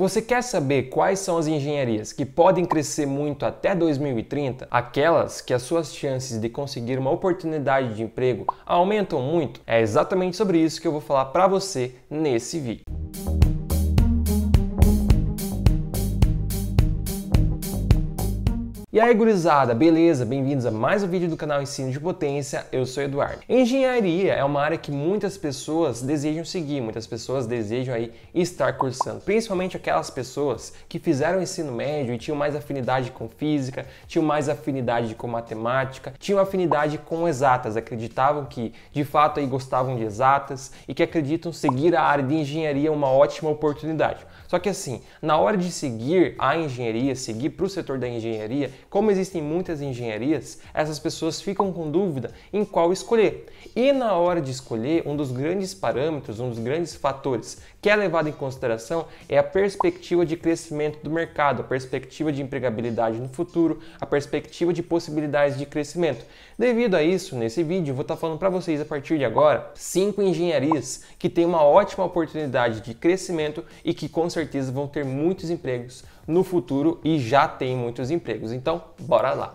Você quer saber quais são as engenharias que podem crescer muito até 2030? Aquelas que as suas chances de conseguir uma oportunidade de emprego aumentam muito? É exatamente sobre isso que eu vou falar para você nesse vídeo. E aí, gurizada, beleza? Bem-vindos a mais um vídeo do canal Ensino de Potência. Eu sou Eduardo. Engenharia é uma área que muitas pessoas desejam seguir, muitas pessoas desejam aí estar cursando, principalmente aquelas pessoas que fizeram o ensino médio e tinham mais afinidade com física, tinham mais afinidade com matemática, tinham afinidade com exatas, acreditavam que de fato aí gostavam de exatas e que acreditam seguir a área de engenharia uma ótima oportunidade. Só que assim, na hora de seguir a engenharia, seguir para o setor da engenharia, como existem muitas engenharias, essas pessoas ficam com dúvida em qual escolher. E na hora de escolher, um dos grandes parâmetros, um dos grandes fatores que é levado em consideração é a perspectiva de crescimento do mercado, a perspectiva de empregabilidade no futuro, a perspectiva de possibilidades de crescimento. Devido a isso, nesse vídeo eu vou estar falando para vocês a partir de agora cinco engenharias que têm uma ótima oportunidade de crescimento e que com certeza vão ter muitos empregos no futuro e já tem muitos empregos. Então, bora lá!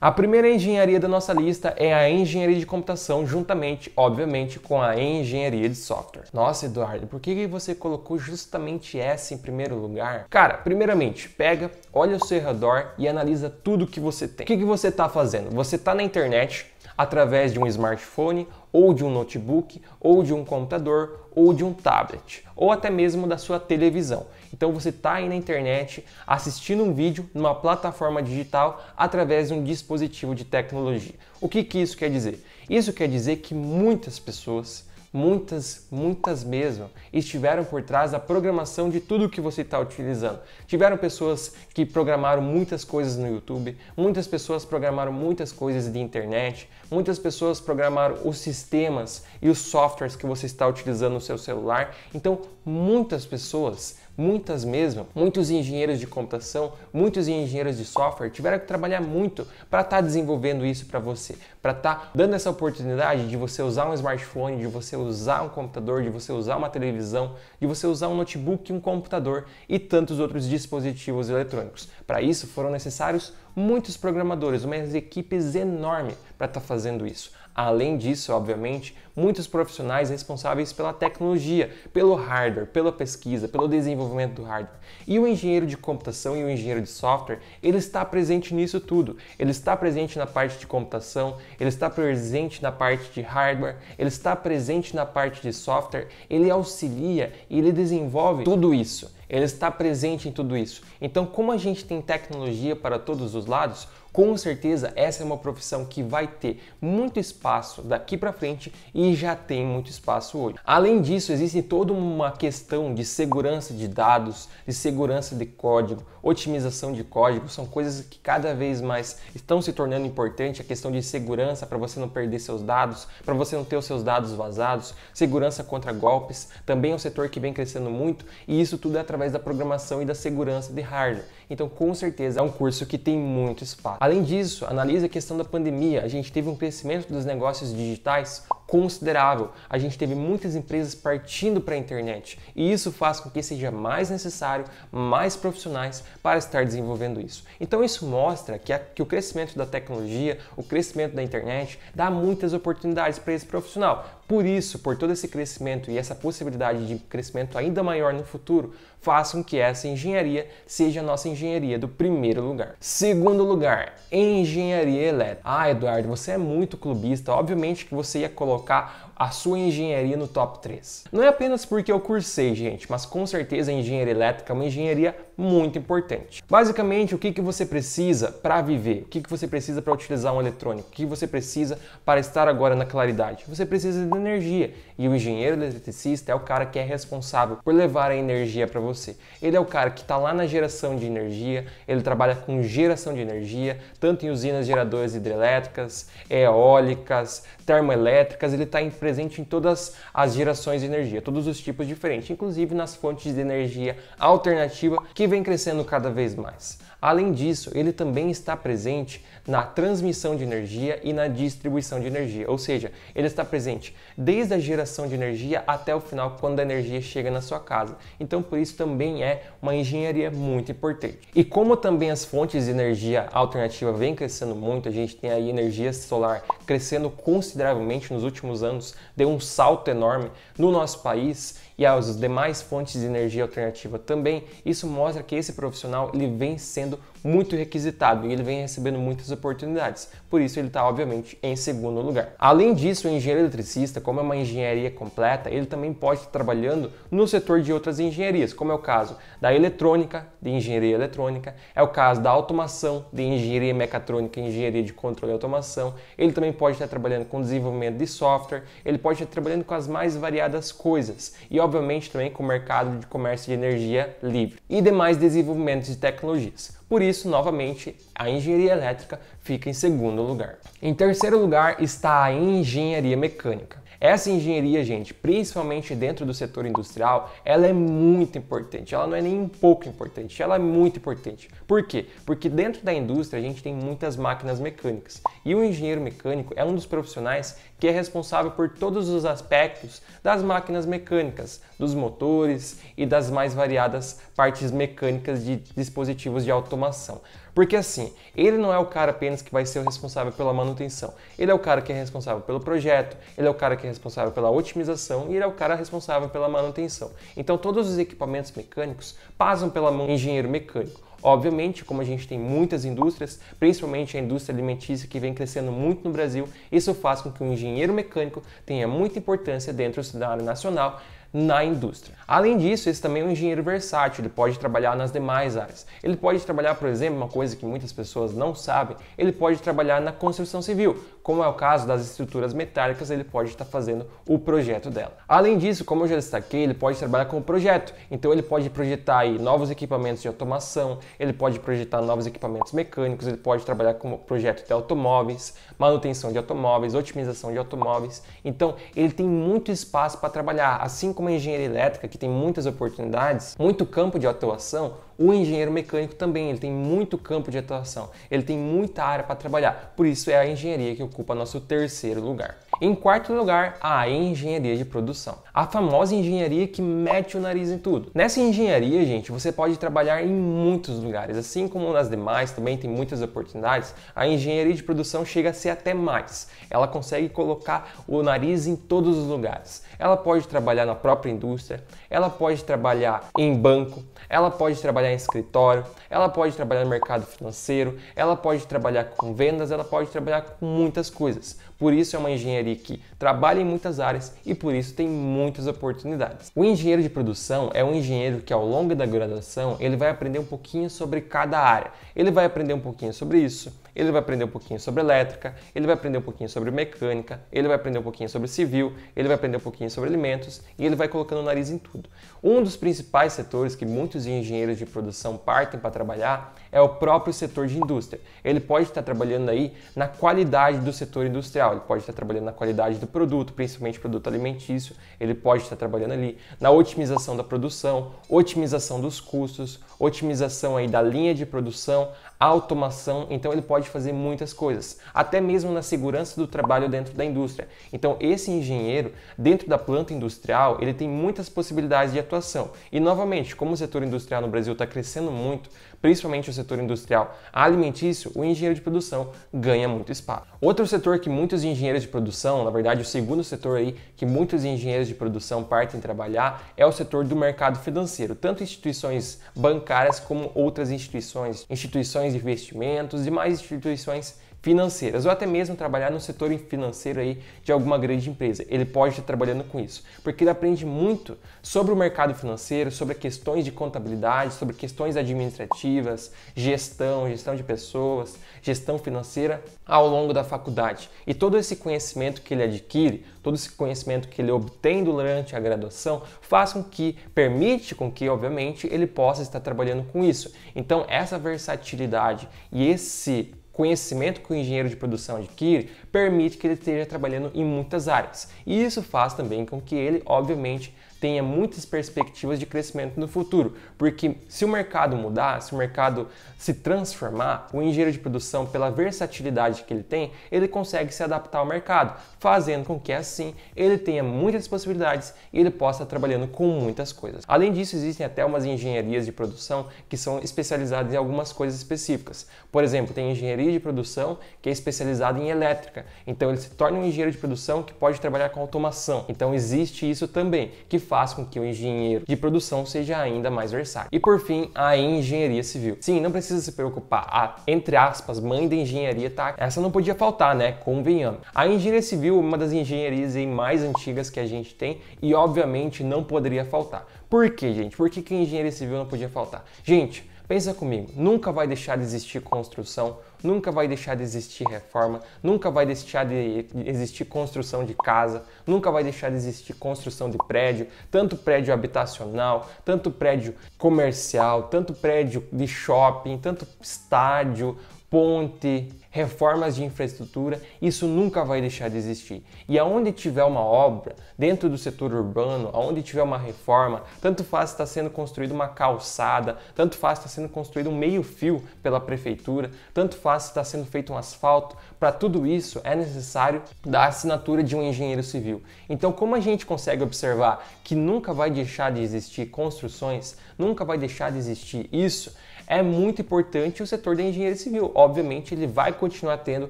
A primeira engenharia da nossa lista é a engenharia de computação, juntamente, obviamente, com a engenharia de software. Nossa, Eduardo, por que você colocou justamente essa em primeiro lugar? Cara, primeiramente, pega, olha o seu redor e analisa tudo que você tem. O que você está fazendo? Você está na internet, através de um smartphone, ou de um notebook, ou de um computador, ou de um tablet, ou até mesmo da sua televisão. Então você está aí na internet assistindo um vídeo numa plataforma digital através de um dispositivo de tecnologia. O que, que isso quer dizer? Isso quer dizer que muitas pessoas muitas, muitas mesmo, estiveram por trás da programação de tudo que você está utilizando. Tiveram pessoas que programaram muitas coisas no YouTube, muitas pessoas programaram muitas coisas de internet, Muitas pessoas programaram os sistemas e os softwares que você está utilizando no seu celular. Então, muitas pessoas, muitas mesmo, muitos engenheiros de computação, muitos engenheiros de software tiveram que trabalhar muito para estar tá desenvolvendo isso para você, para estar tá dando essa oportunidade de você usar um smartphone, de você usar um computador, de você usar uma televisão, de você usar um notebook, um computador e tantos outros dispositivos eletrônicos. Para isso foram necessários muitos programadores, umas equipes enormes para estar tá fazendo isso. Além disso, obviamente, muitos profissionais responsáveis pela tecnologia, pelo hardware, pela pesquisa, pelo desenvolvimento do hardware. E o engenheiro de computação e o engenheiro de software, ele está presente nisso tudo. Ele está presente na parte de computação, ele está presente na parte de hardware, ele está presente na parte de software, ele auxilia e ele desenvolve tudo isso. Ele está presente em tudo isso. Então, como a gente tem tecnologia para todos os lados, com certeza essa é uma profissão que vai ter muito espaço daqui para frente e já tem muito espaço hoje. Além disso, existe toda uma questão de segurança de dados, de segurança de código, otimização de código, são coisas que cada vez mais estão se tornando importante, a questão de segurança para você não perder seus dados, para você não ter os seus dados vazados, segurança contra golpes, também é um setor que vem crescendo muito e isso tudo é através da programação e da segurança de hardware. Então, com certeza, é um curso que tem muito espaço. Além disso, analise a questão da pandemia. A gente teve um crescimento dos negócios digitais considerável. A gente teve muitas empresas partindo para a internet e isso faz com que seja mais necessário mais profissionais para estar desenvolvendo isso. Então isso mostra que, a, que o crescimento da tecnologia, o crescimento da internet dá muitas oportunidades para esse profissional, por isso, por todo esse crescimento e essa possibilidade de crescimento ainda maior no futuro, façam que essa engenharia seja a nossa engenharia do primeiro lugar. Segundo lugar, engenharia elétrica. Ah, Eduardo, você é muito clubista. Obviamente que você ia colocar a sua engenharia no top 3. Não é apenas porque eu cursei, gente, mas com certeza a engenharia elétrica é uma engenharia muito importante. Basicamente, o que, que você precisa para viver? O que, que você precisa para utilizar um eletrônico? O que você precisa para estar agora na claridade? Você precisa de energia. E o engenheiro eletricista é o cara que é responsável por levar a energia para você. Ele é o cara que está lá na geração de energia, ele trabalha com geração de energia, tanto em usinas geradoras hidrelétricas, eólicas, termoelétricas, ele está em presente em todas as gerações de energia, todos os tipos diferentes, inclusive nas fontes de energia alternativa que vem crescendo cada vez mais. Além disso, ele também está presente na transmissão de energia e na distribuição de energia, ou seja, ele está presente desde a geração de energia até o final quando a energia chega na sua casa. Então, por isso também é uma engenharia muito importante. E como também as fontes de energia alternativa vêm crescendo muito, a gente tem aí energia solar crescendo consideravelmente nos últimos anos, deu um salto enorme no nosso país e as demais fontes de energia alternativa também, isso mostra que esse profissional ele vem sendo muito requisitado e ele vem recebendo muitas oportunidades. Por isso ele está obviamente em segundo lugar. Além disso, o engenheiro eletricista, como é uma engenharia completa, ele também pode estar trabalhando no setor de outras engenharias, como é o caso da eletrônica, de engenharia eletrônica, é o caso da automação, de engenharia mecatrônica, engenharia de controle e automação. Ele também pode estar trabalhando com desenvolvimento de software, ele pode estar trabalhando com as mais variadas coisas e obviamente também com o mercado de comércio de energia livre e demais desenvolvimentos de tecnologias. Por isso, novamente, a engenharia elétrica fica em segundo lugar. Em terceiro lugar está a engenharia mecânica. Essa engenharia, gente, principalmente dentro do setor industrial, ela é muito importante. Ela não é nem um pouco importante, ela é muito importante. Por quê? Porque dentro da indústria a gente tem muitas máquinas mecânicas. E o engenheiro mecânico é um dos profissionais que é responsável por todos os aspectos das máquinas mecânicas, dos motores e das mais variadas partes mecânicas de dispositivos de automação. Porque assim, ele não é o cara apenas que vai ser o responsável pela manutenção. Ele é o cara que é responsável pelo projeto, ele é o cara que é responsável pela otimização e ele é o cara responsável pela manutenção. Então todos os equipamentos mecânicos passam pela do engenheiro mecânico. Obviamente, como a gente tem muitas indústrias, principalmente a indústria alimentícia que vem crescendo muito no Brasil, isso faz com que o engenheiro mecânico tenha muita importância dentro do cenário nacional na indústria. Além disso, esse também é um engenheiro versátil, ele pode trabalhar nas demais áreas. Ele pode trabalhar, por exemplo, uma coisa que muitas pessoas não sabem, ele pode trabalhar na construção civil, como é o caso das estruturas metálicas, ele pode estar fazendo o projeto dela. Além disso, como eu já destaquei, ele pode trabalhar com o projeto, então ele pode projetar aí novos equipamentos de automação, ele pode projetar novos equipamentos mecânicos, ele pode trabalhar com o projeto de automóveis, manutenção de automóveis, otimização de automóveis. Então, ele tem muito espaço para trabalhar, assim como a engenharia elétrica, que tem muitas oportunidades, muito campo de atuação, o engenheiro mecânico também, ele tem muito campo de atuação, ele tem muita área para trabalhar. Por isso é a engenharia que ocupa nosso terceiro lugar. Em quarto lugar, a engenharia de produção. A famosa engenharia que mete o nariz em tudo. Nessa engenharia, gente, você pode trabalhar em muitos lugares, assim como nas demais também tem muitas oportunidades. A engenharia de produção chega a ser até mais. Ela consegue colocar o nariz em todos os lugares. Ela pode trabalhar na própria indústria, ela pode trabalhar em banco, ela pode trabalhar trabalhar em escritório, ela pode trabalhar no mercado financeiro, ela pode trabalhar com vendas, ela pode trabalhar com muitas coisas. Por isso é uma engenharia que trabalha em muitas áreas e por isso tem muitas oportunidades. O engenheiro de produção é um engenheiro que ao longo da graduação ele vai aprender um pouquinho sobre cada área. Ele vai aprender um pouquinho sobre isso, ele vai aprender um pouquinho sobre elétrica, ele vai aprender um pouquinho sobre mecânica, ele vai aprender um pouquinho sobre civil, ele vai aprender um pouquinho sobre alimentos e ele vai colocando o nariz em tudo. Um dos principais setores que muitos engenheiros de produção partem para trabalhar é o próprio setor de indústria. Ele pode estar trabalhando aí na qualidade do setor industrial, ele pode estar trabalhando na qualidade do produto, principalmente produto alimentício, ele pode estar trabalhando ali na otimização da produção, otimização dos custos, otimização aí da linha de produção, automação, então ele pode fazer muitas coisas, até mesmo na segurança do trabalho dentro da indústria. Então esse engenheiro dentro da planta industrial, ele tem muitas possibilidades de atuação. E novamente, como o setor industrial no Brasil está crescendo muito, principalmente o setor industrial alimentício, o engenheiro de produção ganha muito espaço. Outro setor que muitos engenheiros de produção, na verdade o segundo setor aí que muitos engenheiros de produção partem trabalhar é o setor do mercado financeiro, tanto instituições bancárias como outras instituições, instituições de investimentos e mais instituições financeiras ou até mesmo trabalhar no setor financeiro aí de alguma grande empresa. Ele pode estar trabalhando com isso, porque ele aprende muito sobre o mercado financeiro, sobre questões de contabilidade, sobre questões administrativas, gestão, gestão de pessoas, gestão financeira ao longo da faculdade. E todo esse conhecimento que ele adquire, todo esse conhecimento que ele obtém durante a graduação, faz com que permite com que, obviamente, ele possa estar trabalhando com isso. Então, essa versatilidade e esse conhecimento que o engenheiro de produção adquire permite que ele esteja trabalhando em muitas áreas. E isso faz também com que ele, obviamente, tenha muitas perspectivas de crescimento no futuro, porque se o mercado mudar, se o mercado se transformar, o engenheiro de produção, pela versatilidade que ele tem, ele consegue se adaptar ao mercado, fazendo com que assim ele tenha muitas possibilidades e ele possa estar trabalhando com muitas coisas. Além disso, existem até umas engenharias de produção que são especializadas em algumas coisas específicas. Por exemplo, tem engenharia de produção que é especializada em elétrica, então ele se torna um engenheiro de produção que pode trabalhar com automação. Então existe isso também, que faz com que o engenheiro de produção seja ainda mais versátil. E por fim, a engenharia civil. Sim, não precisa se preocupar. A, entre aspas, mãe da engenharia tá. Essa não podia faltar, né? Convenhamos. A engenharia civil é uma das engenharias mais antigas que a gente tem e, obviamente, não poderia faltar. Por que, gente? Por que, que a engenharia civil não podia faltar? Gente, Pensa comigo, nunca vai deixar de existir construção, nunca vai deixar de existir reforma, nunca vai deixar de existir construção de casa, nunca vai deixar de existir construção de prédio, tanto prédio habitacional, tanto prédio comercial, tanto prédio de shopping, tanto estádio, ponte, reformas de infraestrutura, isso nunca vai deixar de existir. E aonde tiver uma obra, dentro do setor urbano, aonde tiver uma reforma, tanto faz está sendo construída uma calçada, tanto faz está sendo construído um meio-fio pela prefeitura, tanto faz está sendo feito um asfalto, para tudo isso é necessário da assinatura de um engenheiro civil. Então, como a gente consegue observar que nunca vai deixar de existir construções, nunca vai deixar de existir isso, é muito importante o setor da engenharia civil. Obviamente, ele vai continuar tendo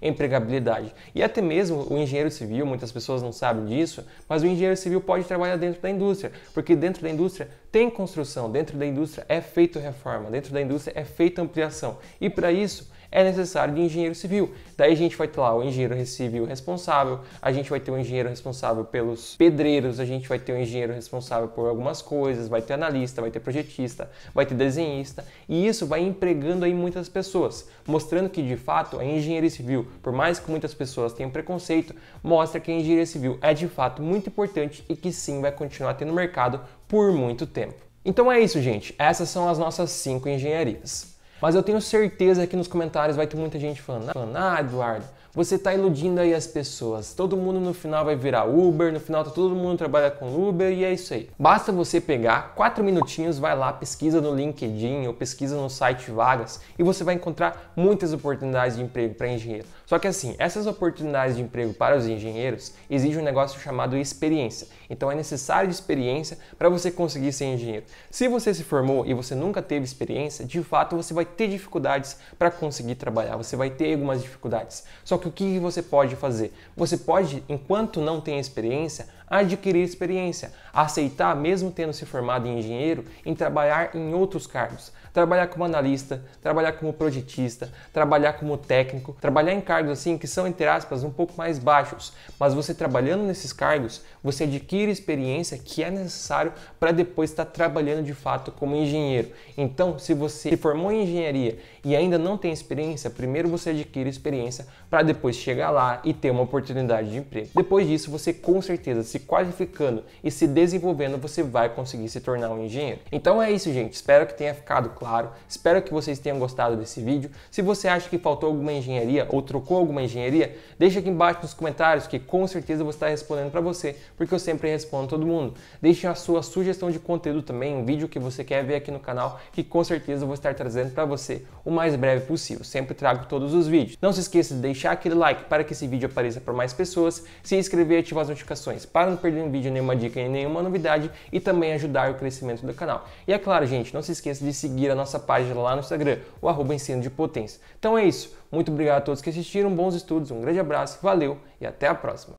empregabilidade. E até mesmo o engenheiro civil, muitas pessoas não sabem disso, mas o engenheiro civil pode trabalhar dentro da indústria, porque dentro da indústria tem construção, dentro da indústria é feita reforma, dentro da indústria é feita ampliação. E para isso, é necessário de engenheiro civil. Daí a gente vai ter lá o engenheiro civil responsável, a gente vai ter um engenheiro responsável pelos pedreiros, a gente vai ter um engenheiro responsável por algumas coisas, vai ter analista, vai ter projetista, vai ter desenhista, e isso vai empregando aí muitas pessoas, mostrando que de fato a engenharia civil, por mais que muitas pessoas tenham preconceito, mostra que a engenharia civil é de fato muito importante e que sim vai continuar tendo mercado por muito tempo. Então é isso, gente. Essas são as nossas cinco engenharias. Mas eu tenho certeza que nos comentários vai ter muita gente falando, ah, ah Eduardo, você está iludindo aí as pessoas. Todo mundo no final vai virar Uber, no final tá todo mundo trabalha com Uber e é isso aí. Basta você pegar quatro minutinhos, vai lá, pesquisa no LinkedIn ou pesquisa no site vagas e você vai encontrar muitas oportunidades de emprego para engenheiro. Só que assim, essas oportunidades de emprego para os engenheiros exigem um negócio chamado experiência. Então é necessário de experiência para você conseguir ser engenheiro. Se você se formou e você nunca teve experiência, de fato você vai ter dificuldades para conseguir trabalhar, você vai ter algumas dificuldades. Só que o que você pode fazer? Você pode, enquanto não tem experiência, adquirir experiência, aceitar, mesmo tendo se formado em engenheiro, em trabalhar em outros cargos, trabalhar como analista, trabalhar como projetista, trabalhar como técnico, trabalhar em cargos assim que são, entre aspas, um pouco mais baixos, mas você trabalhando nesses cargos, você adquire experiência que é necessário para depois estar tá trabalhando de fato como engenheiro. Então, se você se formou em engenharia e ainda não tem experiência, primeiro você adquire experiência para depois chegar lá e ter uma oportunidade de emprego. Depois disso, você com certeza se qualificando e se desenvolvendo, você vai conseguir se tornar um engenheiro. Então é isso, gente. Espero que tenha ficado claro. Espero que vocês tenham gostado desse vídeo. Se você acha que faltou alguma engenharia ou trocou alguma engenharia, deixa aqui embaixo nos comentários que com certeza vou estar respondendo para você, porque eu sempre respondo todo mundo. Deixe a sua sugestão de conteúdo também, um vídeo que você quer ver aqui no canal, que com certeza vou estar trazendo para você o mais breve possível. Sempre trago todos os vídeos. Não se esqueça de deixar aquele like para que esse vídeo apareça para mais pessoas, se inscrever e ativar as notificações para para não perder um vídeo, nenhuma dica e nenhuma novidade e também ajudar o crescimento do canal. E é claro, gente, não se esqueça de seguir a nossa página lá no Instagram, o arroba ensino de potência. Então é isso. Muito obrigado a todos que assistiram, bons estudos, um grande abraço, valeu e até a próxima.